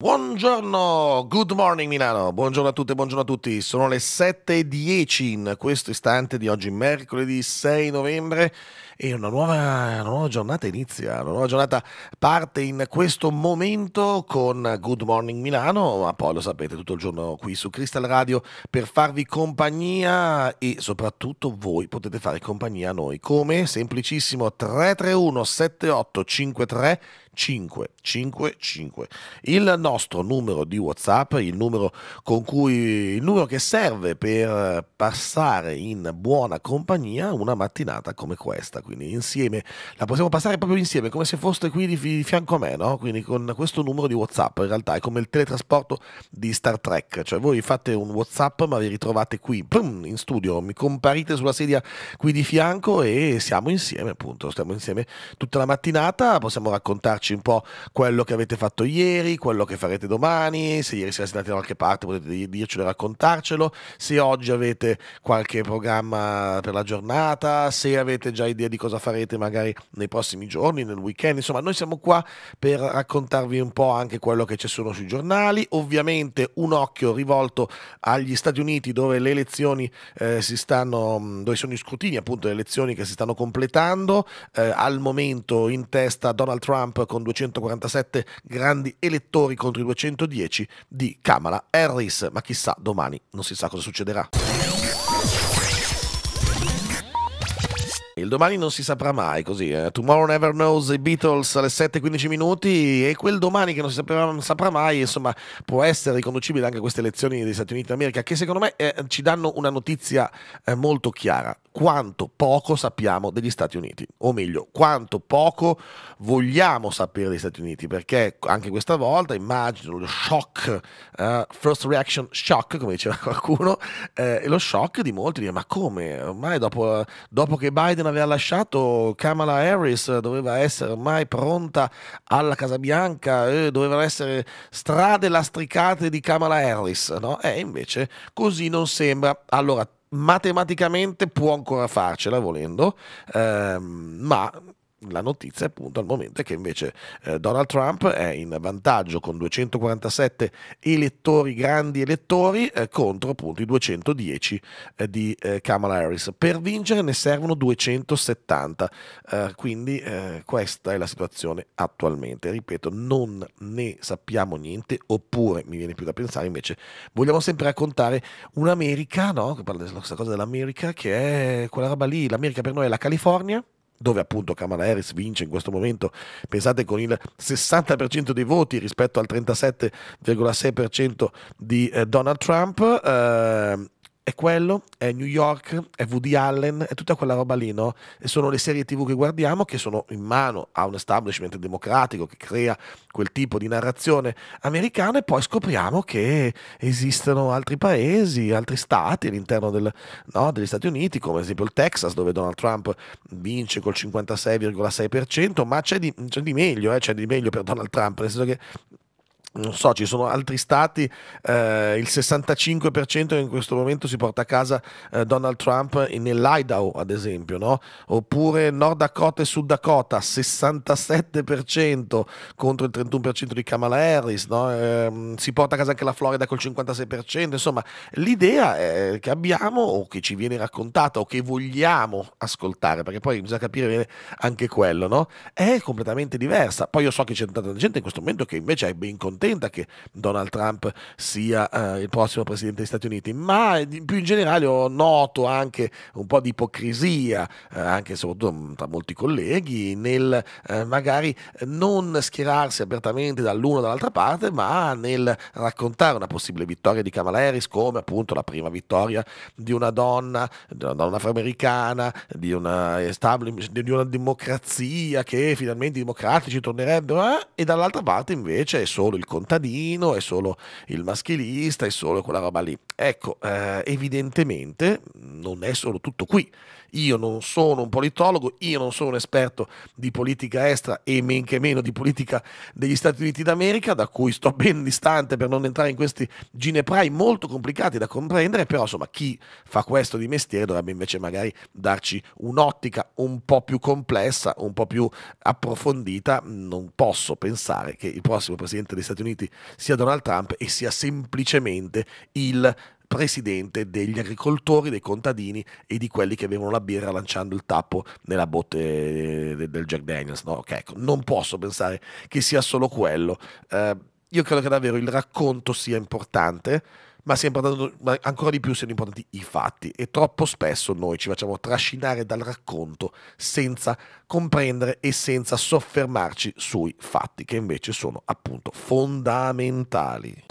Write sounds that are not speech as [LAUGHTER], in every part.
Buongiorno, good morning Milano, buongiorno a tutte, buongiorno a tutti, sono le 7.10 in questo istante di oggi, mercoledì 6 novembre e una nuova, una nuova, giornata inizia, una nuova giornata parte in questo momento con Good Morning Milano, ma poi lo sapete tutto il giorno qui su Crystal Radio per farvi compagnia e soprattutto voi potete fare compagnia a noi, come? Semplicissimo 331 7853 555. Il nostro numero di WhatsApp, il numero, con cui, il numero che serve per passare in buona compagnia una mattinata come questa, quindi insieme, la possiamo passare proprio insieme, come se foste qui di, fianco a me, no? Quindi con questo numero di WhatsApp, in realtà è come il teletrasporto di Star Trek, cioè voi fate un WhatsApp ma vi ritrovate qui pum, in studio, mi comparite sulla sedia qui di fianco e siamo insieme, appunto, stiamo insieme tutta la mattinata, possiamo raccontarci raccontarci un po' quello che avete fatto ieri, quello che farete domani, se ieri siete andati da qualche parte potete dircelo e raccontarcelo, se oggi avete qualche programma per la giornata, se avete già idea di cosa farete magari nei prossimi giorni, nel weekend, insomma noi siamo qua per raccontarvi un po' anche quello che ci sono sui giornali, ovviamente un occhio rivolto agli Stati Uniti dove le elezioni eh, si stanno, dove sono i scrutini appunto le elezioni che si stanno completando, eh, al momento in testa Donald Trump con con 247 grandi elettori contro i 210 di Kamala Harris, ma chissà domani non si sa cosa succederà. Il domani non si saprà mai, così. Eh? Tomorrow Never Knows i Beatles alle 7.15 minuti e quel domani che non si saprà, non saprà mai, insomma, può essere riconducibile anche a queste elezioni degli Stati Uniti d'America che secondo me eh, ci danno una notizia eh, molto chiara. Quanto poco sappiamo degli Stati Uniti, o meglio, quanto poco vogliamo sapere degli Stati Uniti, perché anche questa volta immagino lo shock, uh, first reaction shock, come diceva [LAUGHS] qualcuno, eh, lo shock di molti, dire, ma come? Ormai dopo, dopo che Biden aveva lasciato Kamala Harris doveva essere ormai pronta alla Casa Bianca, eh, dovevano essere strade lastricate di Kamala Harris, no? E eh, invece così non sembra. Allora, matematicamente può ancora farcela volendo, ehm, ma la notizia appunto al momento è che invece eh, Donald Trump è in vantaggio con 247 elettori, grandi elettori, eh, contro appunto i 210 eh, di eh, Kamala Harris. Per vincere ne servono 270, eh, quindi eh, questa è la situazione attualmente. Ripeto, non ne sappiamo niente, oppure mi viene più da pensare invece, vogliamo sempre raccontare un'America, no? che parla di questa cosa dell'America, che è quella roba lì, l'America per noi è la California dove appunto Kamala Harris vince in questo momento, pensate con il 60% dei voti rispetto al 37,6% di eh, Donald Trump. Eh, è quello, è New York, è Woody Allen, è tutta quella roba lì, no? E sono le serie TV che guardiamo che sono in mano a un establishment democratico che crea quel tipo di narrazione americana e poi scopriamo che esistono altri paesi, altri stati all'interno del, no, degli Stati Uniti, come ad esempio il Texas dove Donald Trump vince col 56,6%, ma c'è di, c'è di meglio, eh? c'è di meglio per Donald Trump, nel senso che non so, ci sono altri stati, eh, il 65% in questo momento si porta a casa eh, Donald Trump nell'Idaho, ad esempio, no? oppure Nord Dakota e Sud Dakota, 67% contro il 31% di Kamala Harris, no? eh, si porta a casa anche la Florida col 56%, insomma l'idea che abbiamo o che ci viene raccontata o che vogliamo ascoltare, perché poi bisogna capire bene anche quello, no? è completamente diversa. Poi io so che c'è tanta gente in questo momento che invece è ben contenta contenta che Donald Trump sia eh, il prossimo presidente degli Stati Uniti, ma più in generale ho noto anche un po' di ipocrisia, eh, anche e soprattutto mm, tra molti colleghi, nel eh, magari non schierarsi apertamente dall'uno o dall'altra parte, ma nel raccontare una possibile vittoria di Kamala Harris come appunto la prima vittoria di una donna, di una donna afroamericana, di una, di una democrazia che finalmente i democratici tornerebbero, eh? e dall'altra parte invece è solo il contadino, è solo il maschilista, è solo quella roba lì. Ecco, eh, evidentemente non è solo tutto qui. Io non sono un politologo, io non sono un esperto di politica estera e men che meno di politica degli Stati Uniti d'America, da cui sto ben distante per non entrare in questi gineprai molto complicati da comprendere, però insomma chi fa questo di mestiere dovrebbe invece magari darci un'ottica un po' più complessa, un po' più approfondita. Non posso pensare che il prossimo presidente degli Stati Uniti sia Donald Trump e sia semplicemente il presidente degli agricoltori, dei contadini e di quelli che bevono la birra lanciando il tappo nella botte eh, del Jack Daniels. No, okay, ecco, non posso pensare che sia solo quello. Eh, io credo che davvero il racconto sia importante. Ma, ma ancora di più siano importanti i fatti e troppo spesso noi ci facciamo trascinare dal racconto senza comprendere e senza soffermarci sui fatti che invece sono appunto fondamentali.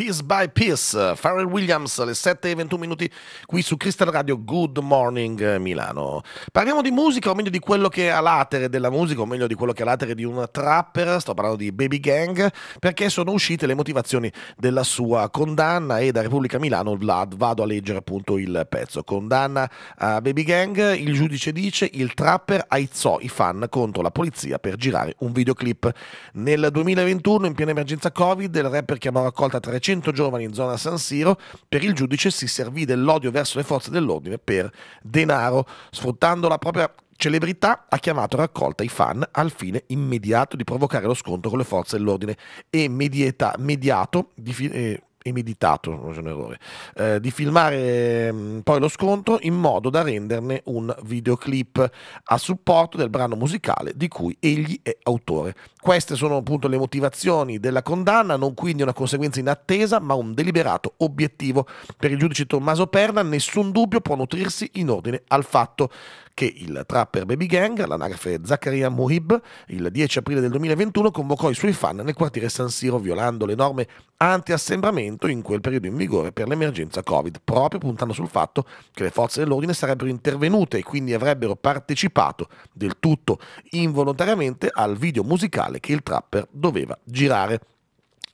Piece by Piece, Pharrell Williams le 7 e 21 minuti qui su Crystal Radio Good Morning Milano. Parliamo di musica, o meglio di quello che è a latere della musica, o meglio di quello che è a latere di un trapper, sto parlando di Baby Gang, perché sono uscite le motivazioni della sua condanna e da Repubblica Milano vado a leggere appunto il pezzo. Condanna a Baby Gang, il giudice dice il trapper aizzò i fan contro la polizia per girare un videoclip. Nel 2021, in piena emergenza Covid, il rapper chiamò raccolta 300 500 giovani in zona San Siro, per il giudice si servì dell'odio verso le forze dell'ordine per denaro, sfruttando la propria celebrità ha chiamato raccolta i fan al fine immediato di provocare lo scontro con le forze dell'ordine e medieta, mediato di, eh, e meditato, non c'è un errore, eh, di filmare mm, poi lo scontro in modo da renderne un videoclip a supporto del brano musicale di cui egli è autore. Queste sono appunto le motivazioni della condanna, non quindi una conseguenza inattesa, ma un deliberato obiettivo. Per il giudice Tommaso Perna nessun dubbio può nutrirsi in ordine al fatto che il trapper Baby Gang, l'anagrafe Zaccaria Mohib, il 10 aprile del 2021 convocò i suoi fan nel quartiere San Siro violando le norme anti-assembramento in quel periodo in vigore per l'emergenza Covid, proprio puntando sul fatto che le forze dell'ordine sarebbero intervenute e quindi avrebbero partecipato del tutto involontariamente al video musicale laterale che il trapper doveva girare.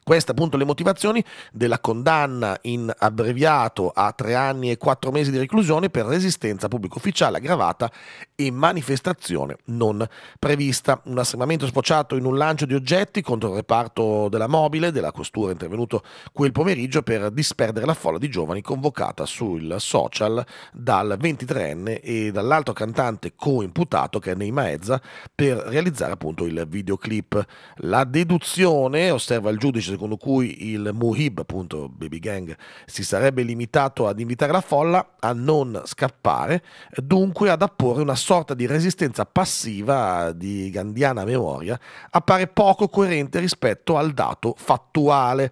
Queste appunto le motivazioni della condanna in abbreviato a tre anni e quattro mesi di reclusione per resistenza pubblico ufficiale aggravata e manifestazione non prevista. Un assembramento sfociato in un lancio di oggetti contro il reparto della mobile della costura intervenuto quel pomeriggio per disperdere la folla di giovani convocata sul social dal 23enne e dall'altro cantante coimputato che è Neima Ezza per realizzare appunto il videoclip. La deduzione, osserva il giudice secondo cui il Muhib, appunto Baby Gang, si sarebbe limitato ad invitare la folla a non scappare, dunque ad apporre una sorta di resistenza passiva di gandiana memoria, appare poco coerente rispetto al dato fattuale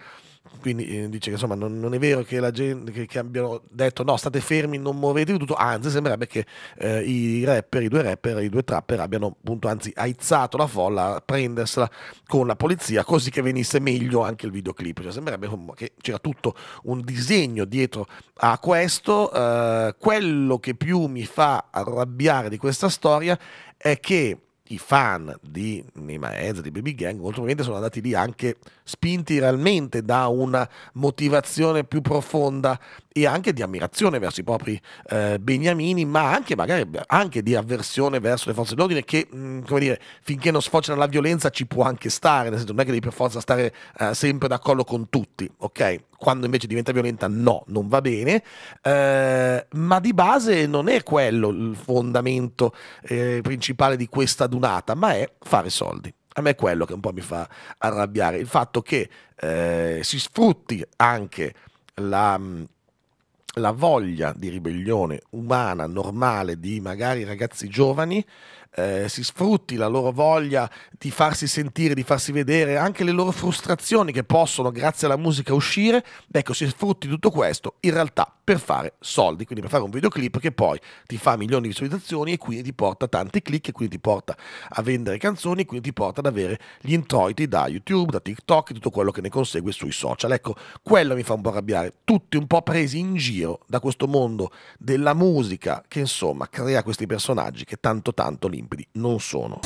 quindi eh, dice che insomma non, non è vero che, gente, che, che, abbiano detto no state fermi non muovetevi tutto anzi sembrerebbe che eh, i rapper i due rapper i due trapper abbiano appunto anzi aizzato la folla a prendersela con la polizia così che venisse meglio anche il videoclip cioè sembrerebbe che c'era tutto un disegno dietro a questo eh, quello che più mi fa arrabbiare di questa storia è che i fan di Nima Ez, di Baby Gang, molto probabilmente sono andati lì anche spinti realmente da una motivazione più profonda e anche di ammirazione verso i propri eh, beniamini, ma anche magari anche di avversione verso le forze dell'ordine che, mh, mm, come dire, finché non sfociano la violenza ci può anche stare, nel senso non è che devi per forza stare eh, sempre d'accordo con tutti, ok? Quando invece diventa violenta no, non va bene, eh, ma di base non è quello il fondamento eh, principale di questa dunata, ma è fare soldi. A me è quello che un po' mi fa arrabbiare, il fatto che eh, si sfrutti anche la, mm, la voglia di ribellione umana, normale, di magari ragazzi giovani eh, si sfrutti la loro voglia di farsi sentire, di farsi vedere, anche le loro frustrazioni che possono grazie alla musica uscire, ecco si sfrutti tutto questo in realtà per fare soldi, quindi per fare un videoclip che poi ti fa milioni di visualizzazioni e quindi ti porta tanti click e quindi ti porta a vendere canzoni e quindi ti porta ad avere gli introiti da YouTube, da TikTok e tutto quello che ne consegue sui social. Ecco, quello mi fa un po' arrabbiare, tutti un po' presi in giro da questo mondo della musica che insomma crea questi personaggi che tanto tanto limitano timbri non sono.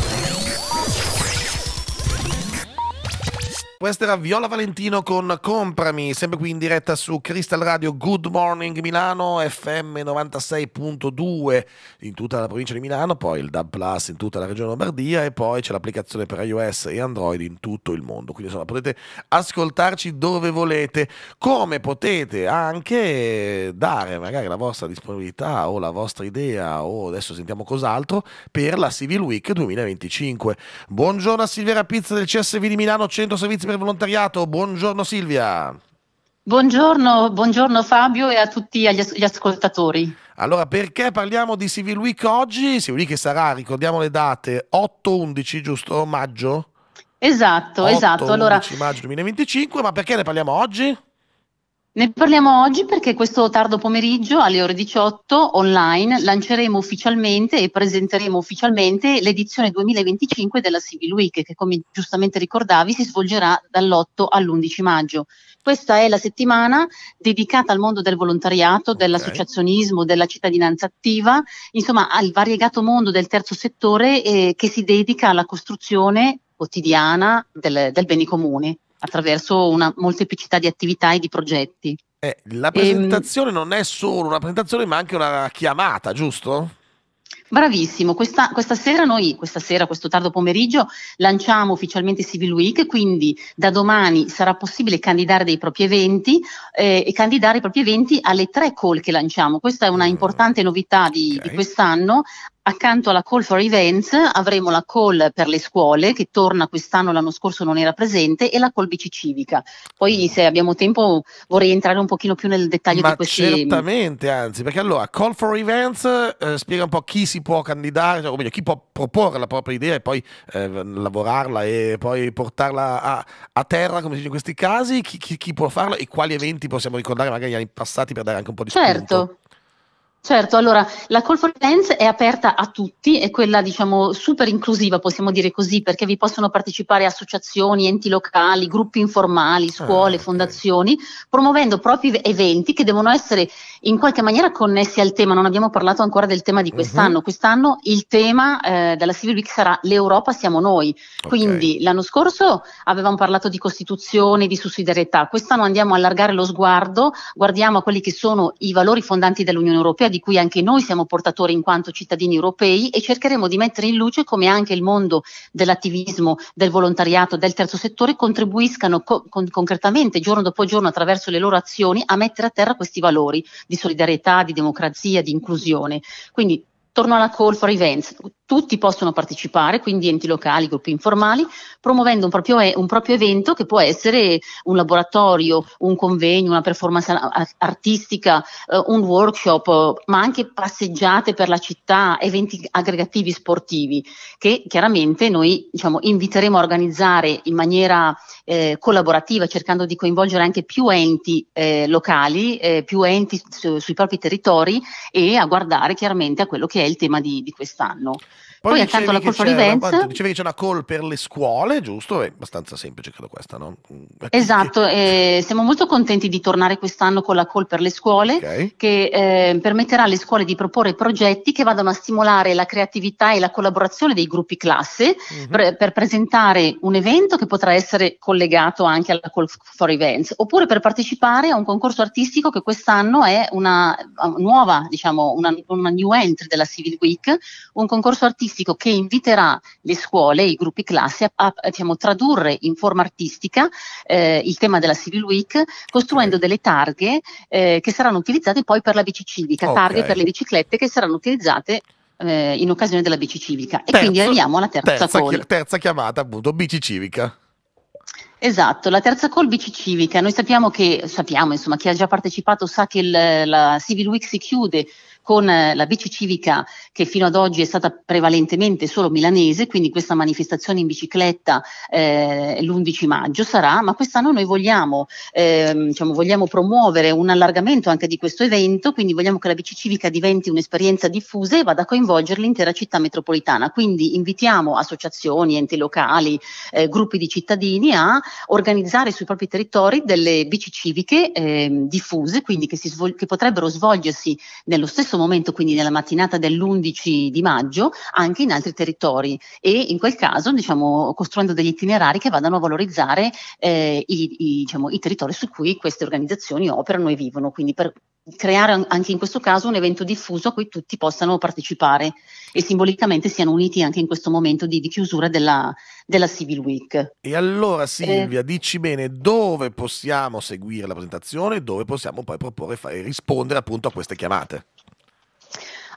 Questa era Viola Valentino con Comprami, sempre qui in diretta su Crystal Radio Good Morning Milano, FM 96.2 in tutta la provincia di Milano, poi il DAB Plus in tutta la regione Lombardia e poi c'è l'applicazione per iOS e Android in tutto il mondo. Quindi insomma potete ascoltarci dove volete, come potete anche dare magari la vostra disponibilità o la vostra idea o adesso sentiamo cos'altro per la Civil Week 2025. Buongiorno a Silvia Pizza del CSV di Milano, 100 Servizi per il volontariato. Buongiorno Silvia. Buongiorno, buongiorno Fabio e a tutti gli ascoltatori. Allora, perché parliamo di Civil Week oggi? Civil Week sarà, ricordiamo le date, 8-11, giusto? Maggio? Esatto, 8, esatto. 11 allora, maggio 2025, ma perché ne parliamo oggi? Ne parliamo oggi perché questo tardo pomeriggio alle ore 18 online lanceremo ufficialmente e presenteremo ufficialmente l'edizione 2025 della Civil Week che come giustamente ricordavi si svolgerà dall'8 all'11 maggio. Questa è la settimana dedicata al mondo del volontariato, okay. dell'associazionismo, della cittadinanza attiva, insomma al variegato mondo del terzo settore eh, che si dedica alla costruzione quotidiana del, del bene comune attraverso una molteplicità di attività e di progetti. Eh, la ehm, presentazione ehm... non è solo una presentazione, ma anche una chiamata, giusto? Bravissimo, questa, questa, sera noi, questa sera, questo tardo pomeriggio, lanciamo ufficialmente Civil Week, quindi da domani sarà possibile candidare dei propri eventi eh, e candidare i propri eventi alle tre call che lanciamo. Questa è una mm. importante novità di, okay. di quest'anno, Accanto alla call for events avremo la call per le scuole che torna quest'anno, l'anno scorso non era presente, e la call bici civica. Poi se abbiamo tempo vorrei entrare un pochino più nel dettaglio Ma di questi. Certamente, anzi, perché allora call for events eh, spiega un po' chi si può candidare, cioè, o meglio chi può proporre la propria idea e poi eh, lavorarla e poi portarla a, a, terra, come si dice in questi casi, chi, chi, chi, può farlo e quali eventi possiamo ricordare magari negli anni passati per dare anche un po' di certo. Certo. Certo, allora la Call for Events è aperta a tutti, è quella diciamo super inclusiva, possiamo dire così, perché vi possono partecipare associazioni, enti locali, gruppi informali, ah, scuole, ah, okay. fondazioni, promuovendo propri eventi che devono essere in qualche maniera connessi al tema, non abbiamo parlato ancora del tema di mhm. quest'anno, uh-huh. quest'anno il tema eh, della Civil Week sarà l'Europa siamo noi, okay. quindi l'anno scorso avevamo parlato di Costituzione, di sussidiarietà, quest'anno andiamo a allargare lo sguardo, guardiamo a quelli che sono i valori fondanti dell'Unione Europea di cui anche noi siamo portatori in quanto cittadini europei e cercheremo di mettere in luce come anche il mondo dell'attivismo, del volontariato, del terzo settore contribuiscano co- con- concretamente giorno dopo giorno attraverso le loro azioni a mettere a terra questi valori di solidarietà, di democrazia, di inclusione. Quindi torno alla call for events, tutti possono partecipare, quindi enti locali, gruppi informali, promuovendo un proprio, un proprio, evento che può essere un laboratorio, un convegno, una performance artistica, eh, un workshop, ma anche passeggiate per la città, eventi aggregativi sportivi, che chiaramente noi diciamo, inviteremo a organizzare in maniera eh, collaborativa, cercando di coinvolgere anche più enti eh, locali, eh, più enti su, sui propri territori e a guardare chiaramente a quello che è il tema di, di quest'anno. Poi, Poi accanto alla call for events. Dicevi che c'è una call per le scuole, giusto? È abbastanza semplice, credo, questa, no? Mm, esatto, eh, siamo molto contenti di tornare quest'anno con la call per le scuole, okay. che eh, permetterà alle scuole di proporre progetti che vadano a stimolare la creatività e la collaborazione dei gruppi classe mm-hmm. per, per presentare un evento che potrà essere collegato anche alla call for events, oppure per partecipare a un concorso artistico che quest'anno è una nuova, diciamo, una, una new entry della Civil Week, un concorso artistico artistico che inviterà le scuole e i gruppi classi a, a, diciamo, tradurre in forma artistica eh, il tema della Civil Week costruendo okay. delle targhe eh, che saranno utilizzate poi per la bici civica, okay. targhe per le biciclette che saranno utilizzate eh, in occasione della bici civica. E terza, quindi arriviamo alla terza, terza, chi- terza chiamata, appunto, bici civica. Esatto, la terza call bici civica. Noi sappiamo che, sappiamo, insomma, chi ha già partecipato sa che il, la Civil Week si chiude con eh, la bici civica che fino ad oggi è stata prevalentemente solo milanese, quindi questa manifestazione in bicicletta eh, l'11 maggio sarà, ma quest'anno noi vogliamo, eh, diciamo, vogliamo promuovere un allargamento anche di questo evento, quindi vogliamo che la bici civica diventi un'esperienza diffusa e vada a coinvolgere l'intera città metropolitana. Quindi invitiamo associazioni, enti locali, eh, gruppi di cittadini a organizzare sui propri territori delle bici civiche eh, diffuse, quindi che, si svol- che potrebbero svolgersi nello stesso momento, quindi nella mattinata dell'11 di maggio, anche in altri territori e in quel caso diciamo, costruendo degli itinerari che vadano a valorizzare eh, i, i, diciamo, i territori su cui queste organizzazioni operano e vivono, quindi per creare anche in questo caso un evento diffuso a cui tutti possano partecipare e simbolicamente siano uniti anche in questo momento di, di chiusura della, della, Civil Week. E allora eh. Silvia, eh. dici bene dove possiamo seguire la presentazione e dove possiamo poi proporre e rispondere appunto a queste chiamate.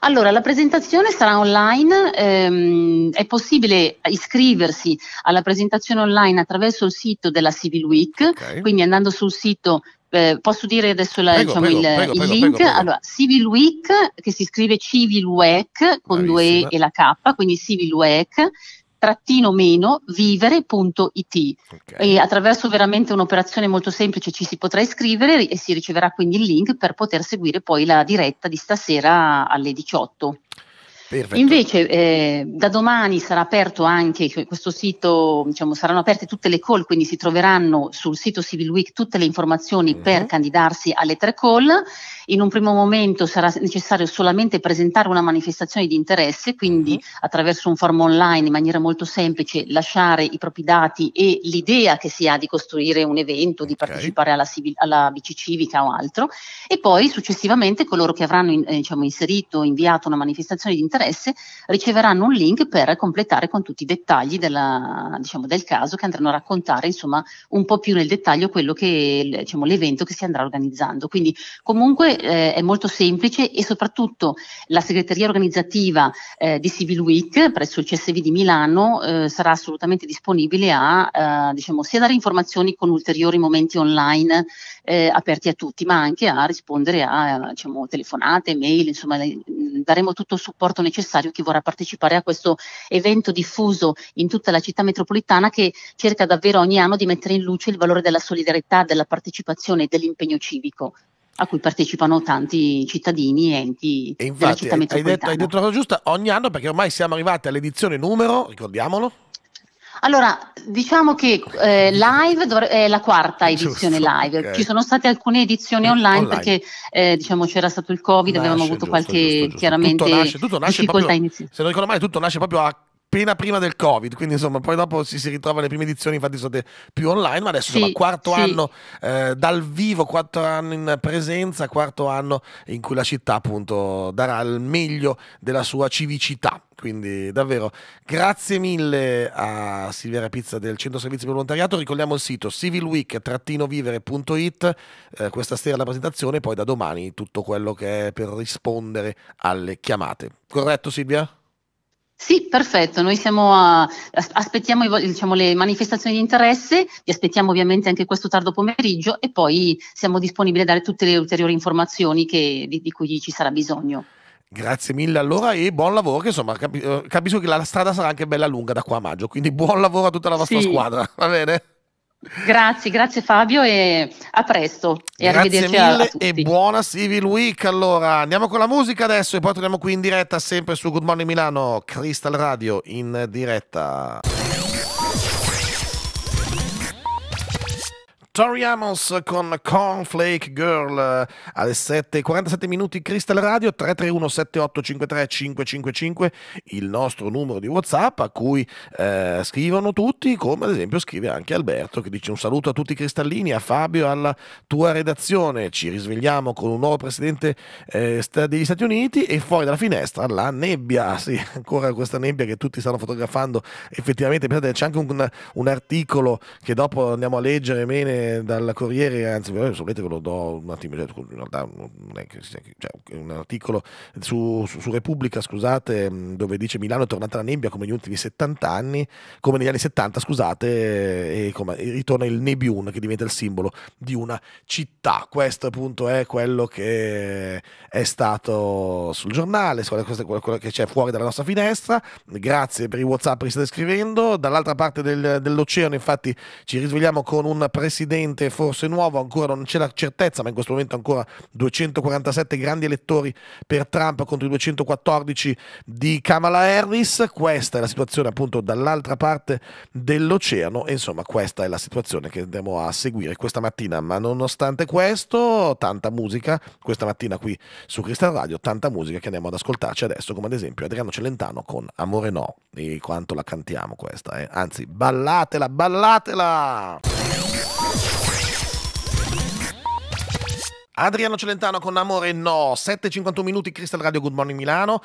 Allora, la presentazione sarà online, ehm, è possibile iscriversi alla presentazione online attraverso il sito della Civil Week, okay. quindi andando sul sito eh, posso dire adesso la, prego, diciamo prego, il, prego, il link? Allora, Civil Week, che si scrive Civil Week con Bravissima. due e e la K, quindi Civil Week trattino meno vivere.it okay. e attraverso veramente un'operazione molto semplice ci si potrà iscrivere e si riceverà quindi il link per poter seguire poi la diretta di stasera alle 18. Perfetto. Invece eh, da domani sarà aperto anche questo sito, diciamo, saranno aperte tutte le call, quindi si troveranno sul sito Civil Week tutte le informazioni mm-hmm. per candidarsi alle tre call. In un primo momento sarà necessario solamente presentare una manifestazione di interesse, quindi mm-hmm. attraverso un form online in maniera molto semplice lasciare i propri dati e l'idea che si ha di costruire un evento, di partecipare alla, civil, alla BC civica o altro e poi successivamente coloro che avranno eh, diciamo, inserito, inviato una manifestazione di interesse interesse riceveranno un link per completare con tutti i dettagli della, diciamo, del caso che andranno a raccontare insomma, un po' più nel dettaglio quello che diciamo, l'evento che si andrà organizzando. Quindi comunque eh, è molto semplice e soprattutto la segreteria organizzativa eh, di Civil Week presso il CSV di Milano eh, sarà assolutamente disponibile a eh, diciamo, sia dare informazioni con ulteriori momenti online eh, aperti a tutti, ma anche a rispondere a diciamo, telefonate, mail, insomma daremo tutto il supporto necessario necessario chi vorrà partecipare a questo evento diffuso in tutta la città metropolitana che cerca davvero ogni anno di mettere in luce il valore della solidarietà, della partecipazione e dell'impegno civico a cui partecipano tanti cittadini e enti e infatti, della città metropolitana. Hai detto, hai detto la cosa giusta ogni anno perché ormai siamo arrivati all'edizione numero, ricordiamolo, allora, diciamo che eh, live dovre- è la quarta edizione giusto, live. Okay. Ci sono state alcune edizioni online, online. perché eh, diciamo, c'era stato il Covid, nasce, avevamo avuto giusto, qualche giusto, giusto. Tutto nasce, tutto nasce difficoltà proprio, iniziale. Se non ricordo male, tutto nasce proprio a appena prima del Covid, quindi insomma poi dopo si, si ritrova le prime edizioni, infatti sono più online, ma adesso sì, insomma quarto sì. anno eh, dal vivo, quarto anno in presenza, quarto anno in cui la città appunto darà il meglio della sua civicità. Quindi davvero grazie mille a Silvia Rapizza del Centro Servizi per Volontariato. Ricordiamo il sito civilweek-vivere.it. Eh, questa sera la presentazione, poi da domani tutto quello che è per rispondere alle chiamate. Corretto Silvia? Sì, perfetto, noi a, aspettiamo diciamo, le manifestazioni di interesse, vi aspettiamo ovviamente anche questo tardo pomeriggio e poi siamo disponibili a dare tutte le ulteriori informazioni che, di, di cui ci sarà bisogno. Grazie mille allora e buon lavoro, che insomma eh, capisco che la strada sarà anche bella lunga da qua a maggio, quindi buon lavoro a tutta la vostra sì. squadra, va bene? Grazie, grazie Fabio e a presto. E grazie mille e buona Civil Week. Allora, andiamo con la musica adesso e poi torniamo qui in diretta sempre su Good Morning Milano, Crystal Radio in diretta. Tori Amos con Cornflake Girl eh, alle 7.47 minuti Crystal Radio 331 7853 555 il nostro numero di Whatsapp a cui eh, scrivono tutti come ad esempio scrive anche Alberto che dice un saluto a tutti i cristallini a Fabio alla tua redazione ci risvegliamo con un nuovo presidente eh, degli Stati Uniti e fuori dalla finestra la nebbia ah, sì ancora questa nebbia che tutti stanno fotografando effettivamente pensate c'è anche un, un articolo che dopo andiamo a leggere bene dal Corriere, anzi sapete ve lo do un attimo, cioè, in realtà non è che sia, cioè, un articolo su, su, su, Repubblica, scusate, mm, dove dice Milano è tornata la nebbia come negli ultimi 70 anni, come negli anni 70, scusate, e, come, ritorna il Nebiun che diventa il simbolo di una città. Questo appunto è quello che è stato sul giornale, è quello che c'è fuori dalla nostra finestra. Grazie per i WhatsApp che state scrivendo. Dall'altra parte del, dell'oceano infatti ci risvegliamo con un presidente presidente forse nuovo, ancora non c'è la certezza, ma in questo momento ancora 247 grandi elettori per Trump contro i 214 di Kamala Harris. Questa è la situazione appunto dall'altra parte dell'oceano e insomma questa è la situazione che andremo a seguire questa mattina, ma nonostante questo tanta musica questa mattina qui su Cristal Radio, tanta musica che andiamo ad ascoltarci adesso, come ad esempio Adriano Celentano con Amore No e quanto la cantiamo questa, eh? anzi ballatela, ballatela! Adriano Celentano con Amore No, 7.51 minuti, Crystal Radio Good Morning Milano.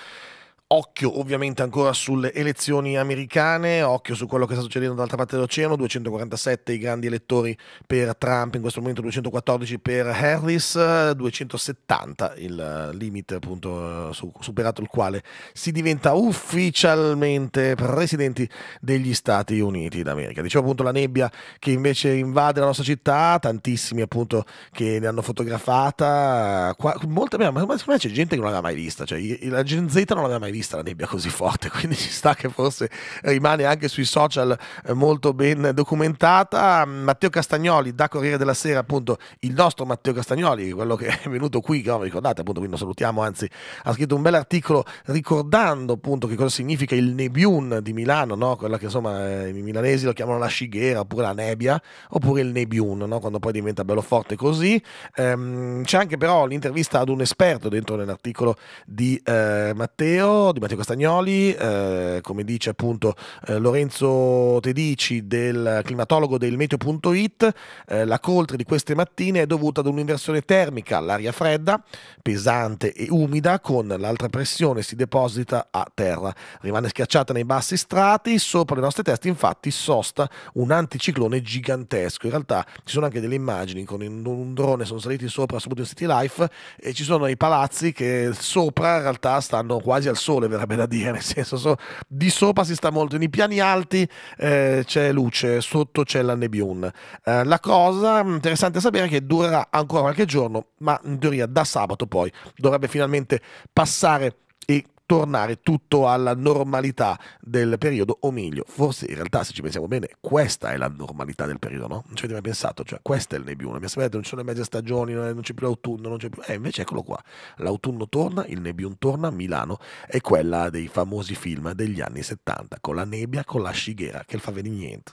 Occhio ovviamente ancora sulle elezioni americane, occhio su quello che sta succedendo dall'altra parte dell'oceano, 247 i grandi elettori per Trump, in questo momento 214 per Harris, 270 il limite appunto eh, superato il quale si diventa ufficialmente presidenti degli Stati Uniti d'America. Dicevo appunto la nebbia che invece invade la nostra città, tantissimi appunto che ne hanno fotografata, Qua, molte, ma, ma, ma c'è gente che non l'aveva mai vista, cioè la Gen Z non l'aveva mai vista vista la nebbia così forte, [LAUGHS] quindi ci sta che forse rimane anche sui social eh, molto ben documentata. Matteo Castagnoli da Corriere della Sera, appunto il nostro Matteo Castagnoli, quello che è venuto qui, che non oh, ricordate appunto, quindi lo salutiamo, anzi ha scritto un bel articolo ricordando appunto che cosa significa il Nebiun di Milano, no? quella che insomma eh, i milanesi lo chiamano la scighera oppure la nebbia, oppure il Nebiun, no? quando poi diventa bello forte così. Ehm, c'è anche però l'intervista ad un esperto dentro nell'articolo di eh, Matteo di Matteo Castagnoli, eh, come dice appunto eh, Lorenzo Tedici del climatologo del meteo.it, eh, la coltre di queste mattine è dovuta ad un'inversione termica, l'aria fredda, pesante e umida con l'altra pressione si deposita a terra, rimane schiacciata nei bassi strati, sopra le nostre teste infatti sosta un anticiclone gigantesco, in realtà ci sono anche delle immagini con un drone sono saliti sopra, soprattutto in City Life e ci sono i palazzi che sopra in realtà stanno quasi al sole sole, verrebbe da dire, [LAUGHS] nel senso so, di sopra si sta molto, nei piani alti eh, c'è luce, sotto c'è la nebbiun. Eh, la cosa interessante sapere è che durerà ancora qualche giorno, ma in teoria da sabato poi dovrebbe finalmente passare e tornare tutto alla normalità del periodo, o meglio, forse in realtà se ci pensiamo bene, questa è la normalità del periodo, no? Non ci avete mai pensato, cioè questo è il nebbiolo, mi sapete, non ci sono le mezze stagioni, non c'è più l'autunno, non c'è più... Eh, invece eccolo qua, l'autunno torna, il nebbiun torna, Milano è quella dei famosi film degli anni 70, con la nebbia, con la scighera, che fa venire niente.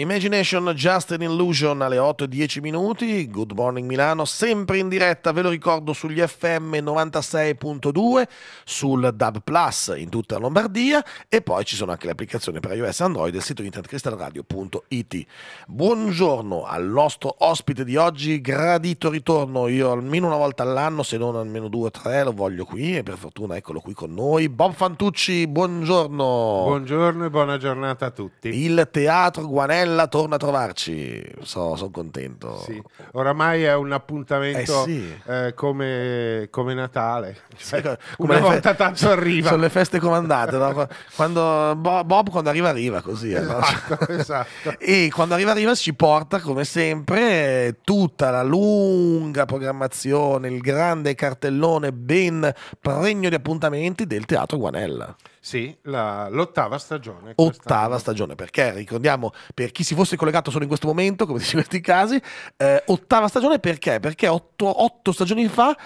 Imagination Just an Illusion alle 8 e 10 minuti, Good Morning Milano sempre in diretta, ve lo ricordo sugli FM 96.2, sul DAB Plus in tutta Lombardia e poi ci sono anche le applicazioni per iOS e Android e il sito internet crystalradio.it. Buongiorno al nostro ospite di oggi, gradito ritorno, io almeno una volta all'anno, se non almeno due o tre, lo voglio qui e per fortuna eccolo qui con noi, Bob Fantucci, buongiorno. Buongiorno e buona giornata a tutti. Il Teatro Guanelli Marcella torna a trovarci. So, sono contento. Sì. Oramai è un appuntamento eh sì. eh, come, come, Natale. Cioè, sì, come una volta tanto arriva. Sono le feste comandate. No? quando, Bob quando arriva arriva così. Eh, esatto, no? [LAUGHS] esatto. e quando arriva arriva ci porta come sempre tutta la lunga programmazione, il grande cartellone ben pregno di appuntamenti del Teatro Guanella. Sì, la, l'ottava stagione. Ottava stagione, perché ricordiamo per chi si fosse collegato solo in questo momento, come dice in questi casi, eh, ottava stagione perché? Perché otto, otto stagioni fa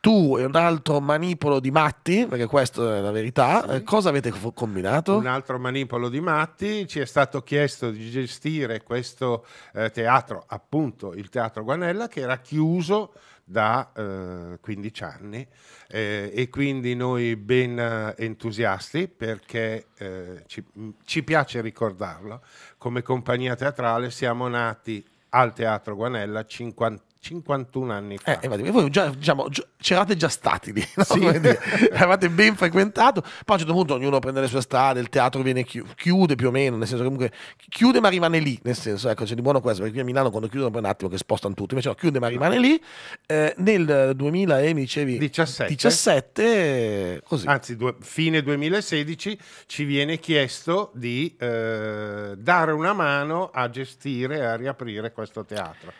tu e un altro manipolo di matti, perché questa è la verità, sì. Eh, cosa avete combinato? Un altro manipolo di matti, ci è stato chiesto di gestire questo eh, teatro, appunto il Teatro Guanella, che era chiuso da eh, 15 anni eh, e quindi noi ben eh, entusiasti perché eh, ci, mm, ci, piace ricordarlo, come compagnia teatrale siamo nati al Teatro Guanella 50, 51 anni fa. Eh, e eh, voi già, diciamo, c'eravate già stati lì, no? sì. eravate ben frequentato, poi a un certo punto ognuno prende le sue strade, il teatro viene chi- chiude più o meno, nel senso che comunque chiude ma rimane lì, nel senso, ecco, c'è di buono questo, perché qui a Milano quando chiudono poi un attimo che spostano tutti, invece no, chiude ma rimane lì, eh, nel 2000 e eh, mi dicevi 17, 17 così. Anzi, due, fine 2016 ci viene chiesto di eh, dare una mano a gestire e a riaprire questo teatro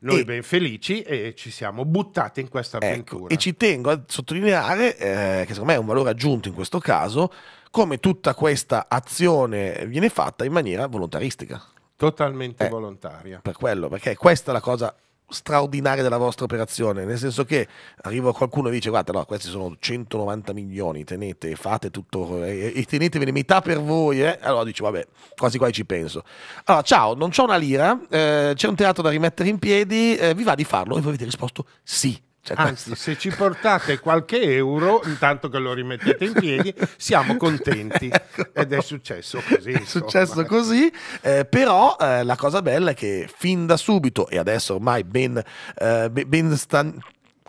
noi e, ben felici e ci siamo buttati in questa ecco, avventura. Ecco, e ci tengo a sottolineare, eh, che secondo me è un valore aggiunto in questo caso, come tutta questa azione viene fatta in maniera volontaristica. Totalmente eh, volontaria. Per quello, perché questa è la cosa straordinaria della vostra operazione, nel senso che arriva qualcuno e dice guarda no, questi sono 190 milioni, tenete, fate tutto e, e tenetevene metà per voi, eh? allora dice vabbè, quasi quasi ci penso. Allora ciao, non c'ho una lira, eh, c'è un teatro da rimettere in piedi, eh, vi va di farlo? E voi avete risposto sì. Cioè, Anzi, se ci portate qualche euro, intanto che lo rimettete in piedi, siamo contenti. [LAUGHS] Ecco. Ed è successo così. È successo così, eh, però eh, la cosa bella è che fin da subito, e adesso ormai ben, eh, ben stan-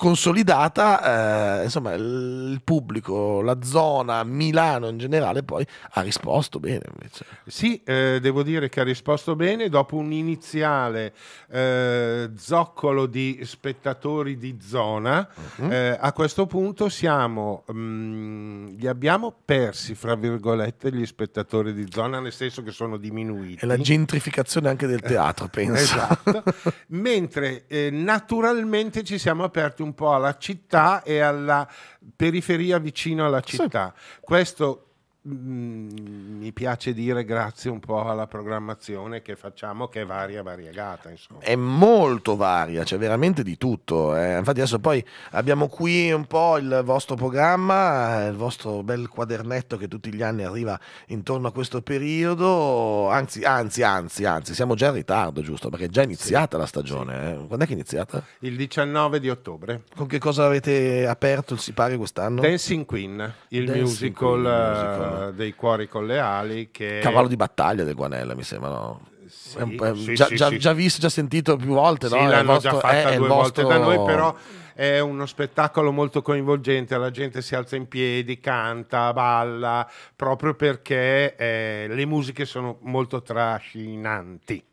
consolidata, eh, insomma, il pubblico, la zona, Milano in generale, poi ha risposto bene. Invece. Sì, eh, devo dire che ha risposto bene dopo un iniziale eh, zoccolo di spettatori di zona. Uh-huh. a questo punto siamo, mh, mm, li abbiamo persi, fra virgolette, gli spettatori di zona, nel senso che sono diminuiti. e la gentrificazione anche del teatro, penso. esatto. [LAUGHS] Mentre eh, naturalmente ci siamo aperti un un po' alla città e alla periferia vicino alla città. Sì. Questo Mm, mi piace dire grazie un po' alla programmazione che facciamo che è varia, variegata insomma. è molto varia, c'è veramente di tutto eh. infatti adesso poi abbiamo qui un po' il vostro programma il vostro bel quadernetto che tutti gli anni arriva intorno a questo periodo anzi, anzi, anzi, anzi siamo già in ritardo giusto? perché è già iniziata sì. la stagione sì. eh. quando è che è iniziata? il 19 di ottobre con che cosa avete aperto il sipario quest'anno? Dancing Queen il Dancing musical, Queen, musical Guanella. Eh, dei cuori con le ali che... Cavallo di battaglia del Guanella, mi sembra, no? Sì, è, sì, già, sì, già, già, visto, già sentito più volte, no? l'hanno già fatta due vostro... volte da noi, però è uno spettacolo molto coinvolgente, la gente si alza in piedi, canta, balla, proprio perché eh, le musiche sono molto trascinanti.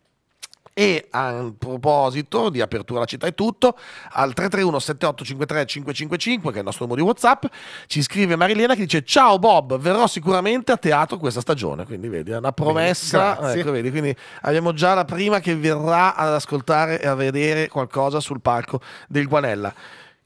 E a proposito di apertura alla città e tutto, al 331 7853 555, che è il nostro numero di WhatsApp, ci scrive Marilena che dice: Ciao Bob, verrò sicuramente a teatro questa stagione. Quindi vedi, è una promessa. Ecco, vedi, quindi abbiamo già la prima che verrà ad ascoltare e a vedere qualcosa sul palco del Guanella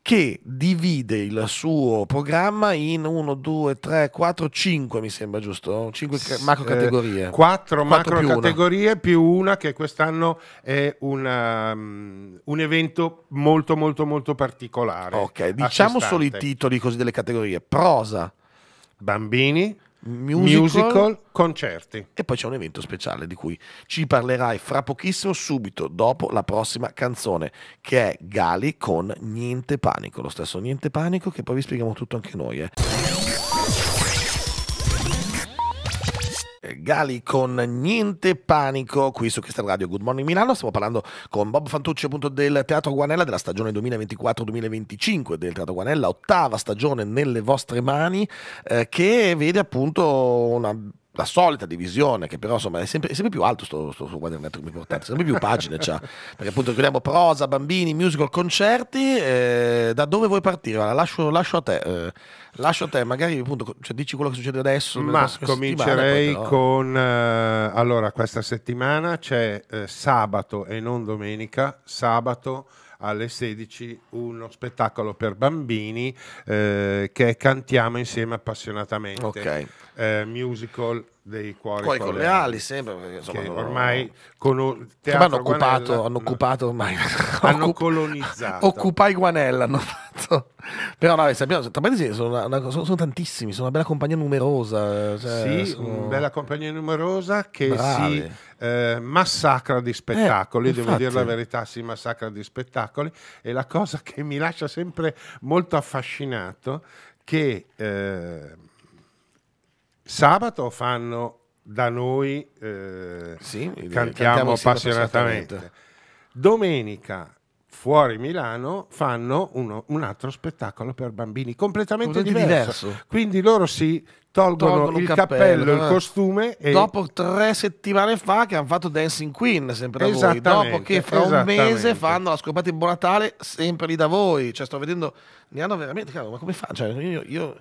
che divide il suo programma in 1, 2, 3, 4, 5 mi sembra giusto? 5 macro categorie. 4 eh, macro più categorie una. più una che quest'anno è una, um, un evento molto molto molto particolare. Ok, diciamo solo i titoli così delle categorie. Prosa. Bambini musical, musical, concerti. E poi c'è un evento speciale di cui ci parlerai fra pochissimo, subito dopo la prossima canzone, che è Gali con Niente Panico. Lo stesso Niente Panico che poi vi spieghiamo tutto anche noi. Eh. Gali con Niente Panico qui su Cristal Radio Good Morning Milano. Stiamo parlando con Bob Fantucci appunto del Teatro Guanella della stagione 2024-2025 del Teatro Guanella, ottava stagione nelle vostre mani eh, che vede appunto una la solita divisione, che però insomma è sempre, è sempre più alto sto, sto, sto quadernetto che mi portate, sempre più pagine c'ha, perché appunto ricordiamo prosa, bambini, musical, concerti, eh, da dove vuoi partire? La lascio, lascio, a te, eh, lascio a te, magari appunto cioè, dici quello che succede adesso. Ma comincerei poi, con, eh, allora questa settimana c'è eh, sabato e non domenica, sabato alle 16 uno spettacolo per bambini eh, che cantiamo insieme appassionatamente. Ok. Eh, musical dei cuori, cuori con le ali, sempre perché, insomma, che ormai con teatro hanno occupato, Guanella, hanno occupato ormai hanno colonizzato Occupai Guanella hanno fatto cazzo. Esatto. Però no, sappiamo, tra parentesi, sono, una, sono, sono, tantissimi, sono una bella compagnia numerosa. Cioè, sì, sono... una bella compagnia numerosa che Bravi. si eh, massacra di spettacoli, eh, devo dire la verità, si massacra di spettacoli. E la cosa che mi lascia sempre molto affascinato che eh, sabato fanno da noi eh, sì, cantiamo, cantiamo, appassionatamente. Domenica fuori Milano fanno uno, un altro spettacolo per bambini completamente diverso. diverso. Quindi loro si tolgono, tolgono il cappello, cappello il eh. costume. E... Dopo tre settimane fa che hanno fatto Dancing Queen, sempre da voi. Dopo che fra un mese fanno la scopata di Buon Natale, sempre lì da voi. Cioè, sto vedendo, ne hanno veramente, ma come fa? Cioè, io, io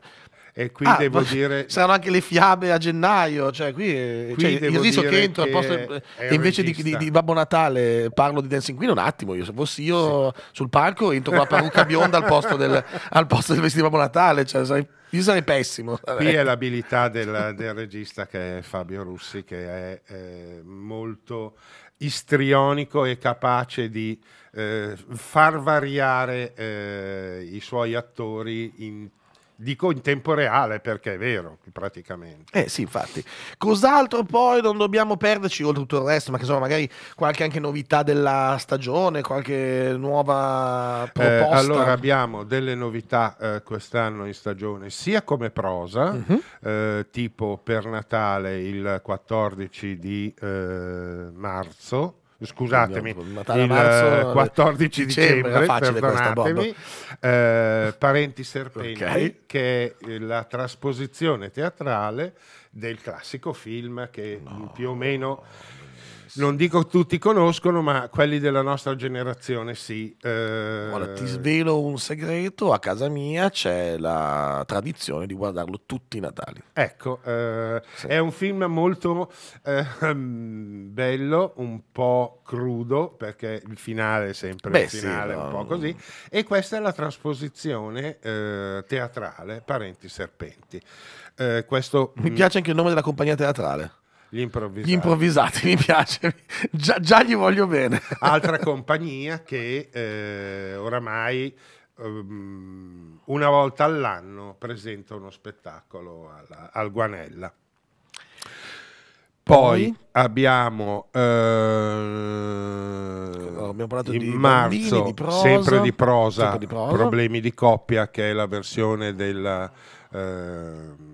e qui ah, devo dire [LAUGHS] saranno anche le fiabe a gennaio cioè qui, è... Eh, qui cioè, il riso che entro al posto e invece di, di, di, Babbo Natale parlo di Dancing Queen un attimo io se fossi io sì. sul palco entro con la parrucca bionda al posto del, [LAUGHS] al posto del vestito di Babbo Natale cioè, sarei io sarei pessimo. Qui è l'abilità del, del, regista che è Fabio Russi, che è eh, molto istrionico e capace di eh, far variare eh, i suoi attori in Dico in tempo reale perché è vero, praticamente. Eh sì, infatti. Cos'altro poi non dobbiamo perderci, oltre tutto il resto, ma che sono magari qualche anche novità della stagione, qualche nuova eh, proposta? Eh, allora abbiamo delle novità eh, quest'anno in stagione, sia come prosa, mm -hmm. eh, tipo per Natale il 14 di eh, marzo, scusatemi, Natale, il marzo, 14 eh, dicembre, dicembre perdonatemi, eh, Parenti Serpenti, okay. che è la trasposizione teatrale del classico film che no. più o meno non dico tutti conoscono, ma quelli della nostra generazione sì. Eh... Guarda, ti svelo un segreto, a casa mia c'è la tradizione di guardarlo tutti i Natali. Ecco, eh, sì. è un film molto eh, [LAUGHS] bello, un po' crudo, perché il finale è sempre Beh, il finale, sì, un no. po' così, e questa è la trasposizione eh, teatrale, Parenti Serpenti. Eh, questo, Mi mm piace anche il nome della compagnia teatrale. Gli improvvisati. Gli improvvisati, mi piace, già, già, gli voglio bene. Altra compagnia che eh, oramai ehm, una volta all'anno presenta uno spettacolo alla, al Guanella. Poi abbiamo eh, allora, oh, abbiamo in di marzo, di prosa, sempre di prosa, di prosa, Problemi di coppia, che è la versione della... Eh,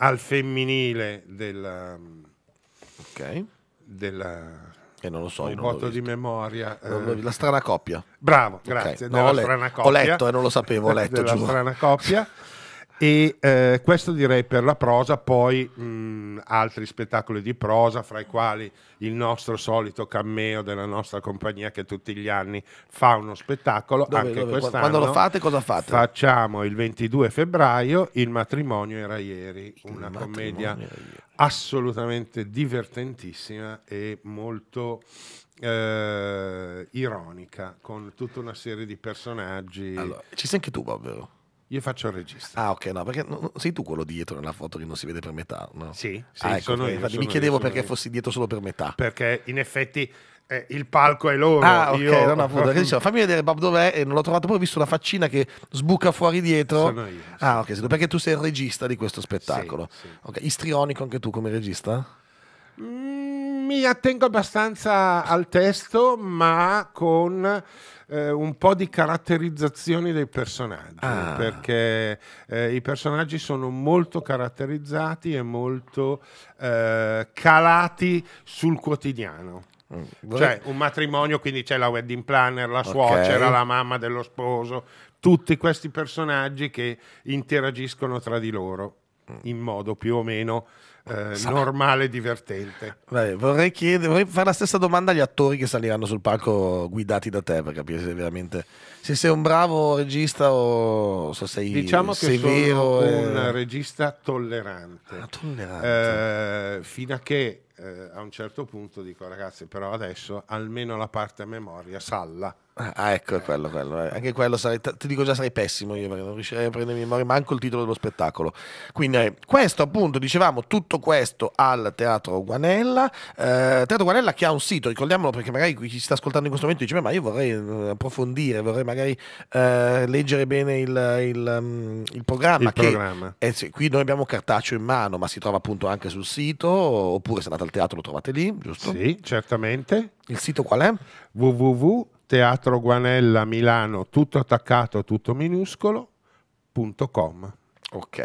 al femminile della... Um, ok. Della... e eh, non lo so, un voto di memoria. Eh... La strana coppia. Bravo, grazie. Okay. No, ho, le... ho letto e non lo sapevo, ho [LAUGHS] letto. La strana coppia. [LAUGHS] E eh, questo direi per la prosa, poi mh, mm, altri spettacoli di prosa, fra i quali il nostro solito cameo della nostra compagnia che tutti gli anni fa uno spettacolo. Dove, Anche dove, quest'anno. Quando lo fate, cosa fate? Facciamo il 22 febbraio Il matrimonio era ieri, il una commedia ieri. assolutamente divertentissima e molto eh, ironica, con tutta una serie di personaggi. Allora, ci sei anche tu, Bob, vero? Io faccio il regista. Ah, ok, no, perché no, sei tu quello dietro nella foto che non si vede per metà, no? Sì, sì ah, ecco, sono io, infatti, sono mi chiedevo io, perché io. fossi dietro solo per metà. Perché in effetti eh, il palco è loro. Ah, ok, io... no, appunto, [LAUGHS] dicevo, fammi vedere Bob dov'è e non l'ho trovato, poi ho visto la faccina che sbuca fuori dietro. Sono io. Sono Ah, ok, perché tu sei il regista di questo spettacolo. Sì, sì. Okay. Istrionico anche tu come regista? Mm, mi attengo abbastanza al testo, ma con eh, un po' di caratterizzazioni dei personaggi, ah. perché eh, i personaggi sono molto caratterizzati e molto eh, calati sul quotidiano. Mm. Cioè, un matrimonio, quindi c'è la wedding planner, la okay. suocera, la mamma dello sposo, tutti questi personaggi che interagiscono tra di loro mm. in modo più o meno eh, normale e divertente. Beh, vorrei, chiedere, vorrei fare la stessa domanda agli attori che saliranno sul palco guidati da te per capire se veramente se sei un bravo regista o se sei diciamo Diciamo che sono e... un regista tollerante. Ah, tollerante. Eh, fino a che eh, a un certo punto dico ragazzi però adesso almeno la parte a memoria salla. Ah ecco eh. quello, quello, eh, anche quello sarei, ti dico già sarei pessimo io perché non riuscirei a prendere in memoria manco il titolo dello spettacolo. Quindi eh, questo appunto dicevamo tutto questo al Teatro Guanella, eh, Teatro Guanella che ha un sito, ricordiamolo perché magari chi ci sta ascoltando in questo momento dice ma io vorrei eh, approfondire, vorrei magari leggere bene il, il, mm, il programma. Il che, programma. qui noi abbiamo cartaceo in mano ma si trova appunto anche sul sito oppure se andate al del teatro lo trovate lì, giusto? Sì, certamente. Il sito qual è? www.teatroguanellamilano, tutto attaccato, tutto minuscolo.com. Ok,